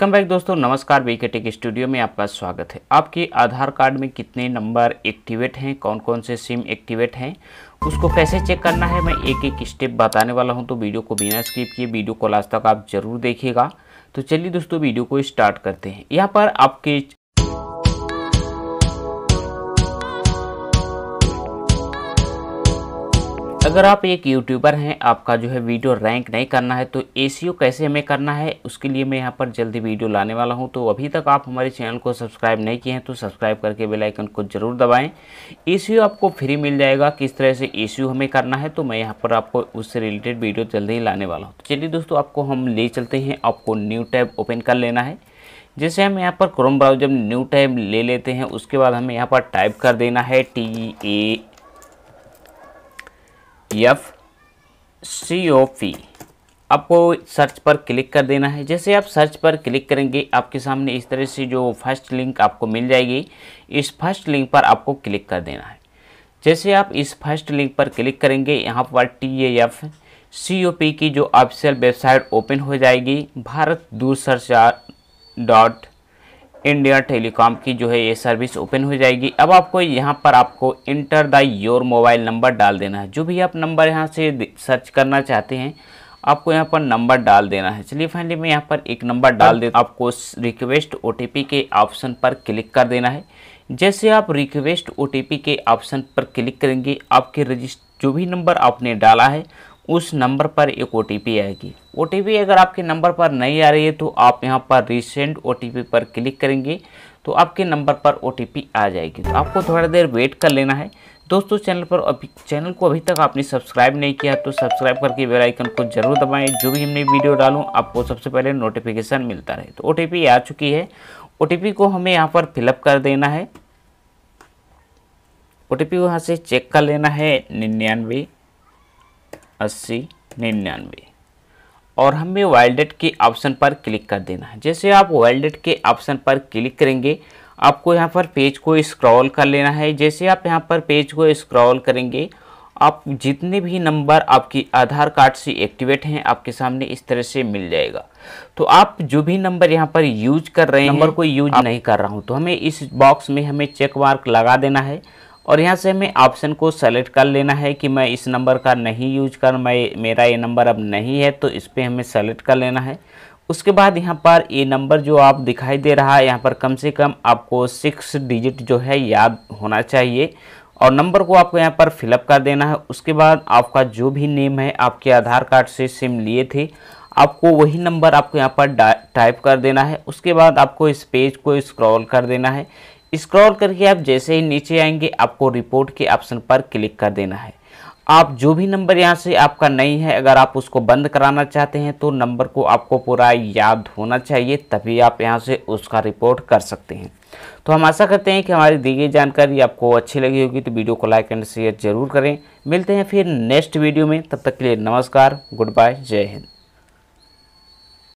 come back दोस्तों नमस्कार B के टेक स्टूडियो में आपका स्वागत है आपके आधार कार्ड में कितने नंबर एक्टिवेट हैं कौन कौन से सिम एक्टिवेट हैं उसको कैसे चेक करना है मैं एक एक स्टेप बताने वाला हूं तो वीडियो को बिना स्किप किए वीडियो को लास्ट तक आप जरूर देखिएगा तो चलिए दोस्तों वीडियो को स्टार्ट करते हैं यहाँ पर आपके अगर आप एक यूट्यूबर हैं आपका जो है वीडियो रैंक नहीं करना है तो ए कैसे हमें करना है उसके लिए मैं यहाँ पर जल्दी वीडियो लाने वाला हूँ तो अभी तक आप हमारे चैनल को सब्सक्राइब नहीं किए हैं तो सब्सक्राइब करके बेलाइकन को ज़रूर दबाएँ ए आपको फ्री मिल जाएगा किस तरह से ए हमें करना है तो मैं यहाँ पर आपको उससे रिलेटेड वीडियो जल्दी ही लाने वाला हूँ तो चलिए दोस्तों आपको हम ले चलते हैं आपको न्यू टैब ओपन कर लेना है जैसे हम यहाँ पर क्रोम ब्राउजर न्यू टैब ले लेते हैं उसके बाद हमें यहाँ पर टाइप कर देना है T A F C O P आपको सर्च पर क्लिक कर देना है जैसे आप सर्च पर क्लिक करेंगे आपके सामने इस तरह से जो फर्स्ट लिंक आपको मिल जाएगी इस फर्स्ट लिंक पर आपको क्लिक कर देना है जैसे आप इस फर्स्ट लिंक पर क्लिक करेंगे यहाँ पर T A F C O P की जो ऑफिशियल वेबसाइट ओपन हो जाएगी भारत दूरसंचार डॉट इंडिया टेलीकॉम की जो है ये सर्विस ओपन हो जाएगी अब आपको यहाँ पर आपको enter the your mobile number डाल देना है जो भी आप नंबर यहाँ से सर्च करना चाहते हैं आपको यहाँ पर नंबर डाल देना है चलिए फाइनली मैं यहाँ पर एक नंबर डाल दे आपको रिक्वेस्ट ओ के ऑप्शन पर क्लिक कर देना है जैसे आप रिक्वेस्ट ओ के ऑप्शन पर क्लिक करेंगे आपके रजिस्ट जो भी नंबर आपने डाला है उस नंबर पर एक ओ आएगी ओ अगर आपके नंबर पर नहीं आ रही है तो आप यहाँ पर रिसेंट ओ पर क्लिक करेंगे तो आपके नंबर पर ओ आ जाएगी तो आपको थोड़ा देर वेट कर लेना है दोस्तों चैनल पर अभी चैनल को अभी तक आपने सब्सक्राइब नहीं किया तो सब्सक्राइब करके बेल आइकन को जरूर दबाएं जो भी हमने वीडियो डालूं आपको सबसे पहले नोटिफिकेशन मिलता रहे तो ओ आ चुकी है ओ को हमें यहाँ पर फिलअप कर देना है ओ टी को यहाँ से चेक कर लेना है निन्यानवे अस्सी निन्यानवे और हमें वाइल्डेट के ऑप्शन पर क्लिक कर देना है जैसे आप वाइल्डेट के ऑप्शन पर क्लिक करेंगे आपको यहाँ पर पेज को स्क्रॉल कर लेना है जैसे आप यहाँ पर पेज को स्क्रॉल करेंगे आप जितने भी नंबर आपकी आधार कार्ड से एक्टिवेट हैं आपके सामने इस तरह से मिल जाएगा तो आप जो भी नंबर यहाँ पर यूज कर रहे हैं नंबर को यूज नहीं कर रहा हूँ तो हमें इस बॉक्स में हमें चेक मार्क लगा देना है और यहाँ से हमें ऑप्शन को सेलेक्ट कर लेना है कि मैं इस नंबर का नहीं यूज कर मैं मेरा ये नंबर अब नहीं है तो इस पर हमें सेलेक्ट कर लेना है उसके बाद यहाँ पर ये नंबर जो आप दिखाई दे रहा है यहाँ पर कम से कम आपको सिक्स डिजिट जो है याद होना चाहिए और नंबर को आपको यहाँ पर फिलअप कर देना है उसके बाद आपका जो भी नेम है आपके आधार कार्ड से सिम लिए थे आपको वही नंबर आपको यहाँ पर टाइप कर देना है उसके बाद आपको इस पेज को स्क्रॉल कर देना है स्क्रॉल करके आप जैसे ही नीचे आएंगे आपको रिपोर्ट के ऑप्शन पर क्लिक कर देना है आप जो भी नंबर यहाँ से आपका नहीं है अगर आप उसको बंद कराना चाहते हैं तो नंबर को आपको पूरा याद होना चाहिए तभी आप यहाँ से उसका रिपोर्ट कर सकते हैं तो हम आशा करते हैं कि हमारी दी गई जानकारी आपको अच्छी लगी होगी तो वीडियो को लाइक एंड शेयर जरूर करें मिलते हैं फिर नेक्स्ट वीडियो में तब तक के लिए नमस्कार गुड बाय जय हिंद